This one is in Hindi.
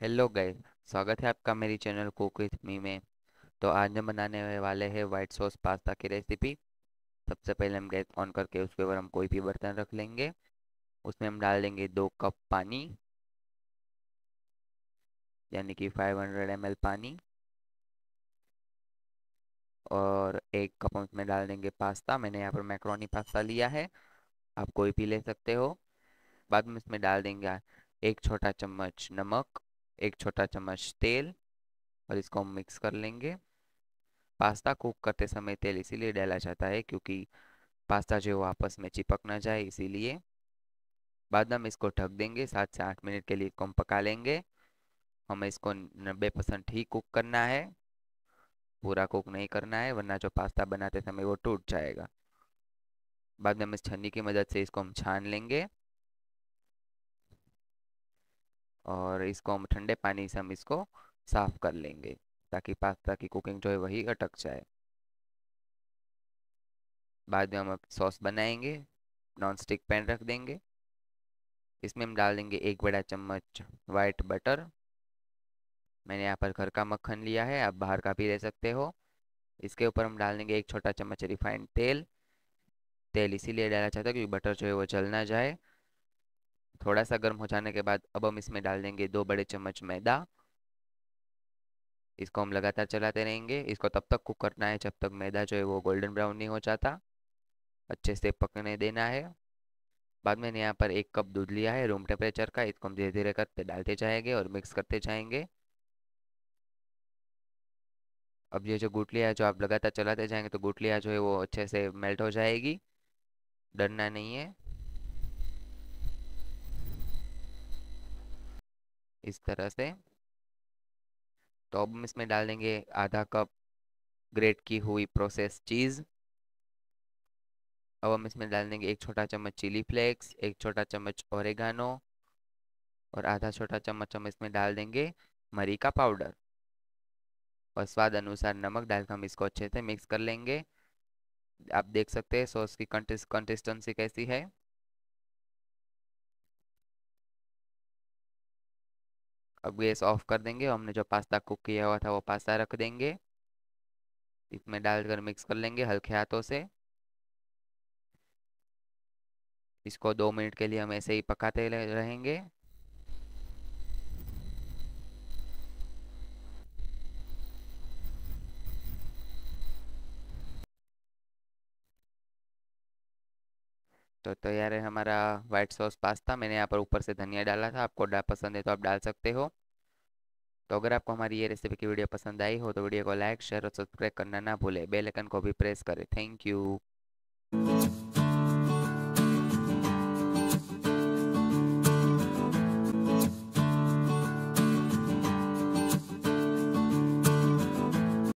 हेलो गए स्वागत है आपका मेरी चैनल कुक विथ मी में तो आज हम बनाने वाले हैं वाइट सॉस पास्ता की रेसिपी सबसे पहले हम गैस ऑन करके उसके ऊपर हम कोई भी बर्तन रख लेंगे उसमें हम डाल देंगे दो कप पानी यानी कि 500 हंड्रेड पानी और एक कप उसमें डाल देंगे पास्ता मैंने यहाँ पर मैक्रोनी पास्ता लिया है आप कोई भी ले सकते हो बाद में इसमें डाल देंगे एक छोटा चम्मच नमक एक छोटा चम्मच तेल और इसको हम मिक्स कर लेंगे पास्ता कुक करते समय तेल इसीलिए डाला जाता है क्योंकि पास्ता जो है वो आपस में चिपक ना जाए इसीलिए बाद में हम इसको ढक देंगे सात से आठ मिनट के लिए इसको हम पका लेंगे हमें इसको नब्बे परसेंट ही कुक करना है पूरा कुक नहीं करना है वरना जो पास्ता बनाते समय वो टूट जाएगा बाद में हम इस छन्नी की मदद से इसको हम छान लेंगे और इसको हम ठंडे पानी से हम इसको साफ़ कर लेंगे ताकि पास्ता की कुकिंग जो है वही अटक जाए बाद में हम सॉस बनाएंगे नॉन स्टिक पैन रख देंगे इसमें हम डाल देंगे एक बड़ा चम्मच वाइट बटर मैंने यहाँ पर घर का मक्खन लिया है आप बाहर का भी ले सकते हो इसके ऊपर हम डाल देंगे एक छोटा चम्मच रिफाइंड तेल तेल इसीलिए डाला चाहता है क्योंकि बटर जो है वो जल ना जाए थोड़ा सा गर्म हो जाने के बाद अब हम इसमें डाल देंगे दो बड़े चम्मच मैदा इसको हम लगातार चलाते रहेंगे इसको तब तक कुक करना है जब तक मैदा जो है वो गोल्डन ब्राउन नहीं हो जाता अच्छे से पकने देना है बाद में यहाँ पर एक कप दूध लिया है रूम टेम्परेचर का इसको हम धीरे धीरे करते डालते जाएंगे और मिक्स करते जाएंगे अब ये जो गुटलिया जो आप लगातार चलाते जाएंगे तो गुटलिया जो है वो अच्छे से मेल्ट हो जाएगी डरना नहीं है इस तरह से तो अब हम इसमें डाल देंगे आधा कप ग्रेट की हुई प्रोसेस चीज़ अब हम इसमें डाल देंगे एक छोटा चम्मच चिली फ्लेक्स एक छोटा चम्मच ओरेगानो और आधा छोटा चम्मच हम इसमें डाल देंगे मरी का पाउडर और स्वाद अनुसार नमक डालकर हम इसको अच्छे से मिक्स कर लेंगे आप देख सकते हैं सॉस की कंटिस्टेंसी कैसी है अब गैस ऑफ कर देंगे हमने जो पास्ता कुक किया हुआ था वो पास्ता रख देंगे इसमें डालकर मिक्स कर लेंगे हल्के हाथों से इसको दो मिनट के लिए हम ऐसे ही पकाते रहेंगे तो तैयार है हमारा वाइट सॉस पास्ता मैंने यहाँ पर ऊपर से धनिया डाला था आपको पसंद है तो आप डाल सकते हो तो अगर आपको हमारी ये रेसिपी की वीडियो पसंद आई हो तो वीडियो को लाइक शेयर और सब्सक्राइब करना ना भूलें बेल आइकन को भी प्रेस करें थैंक यू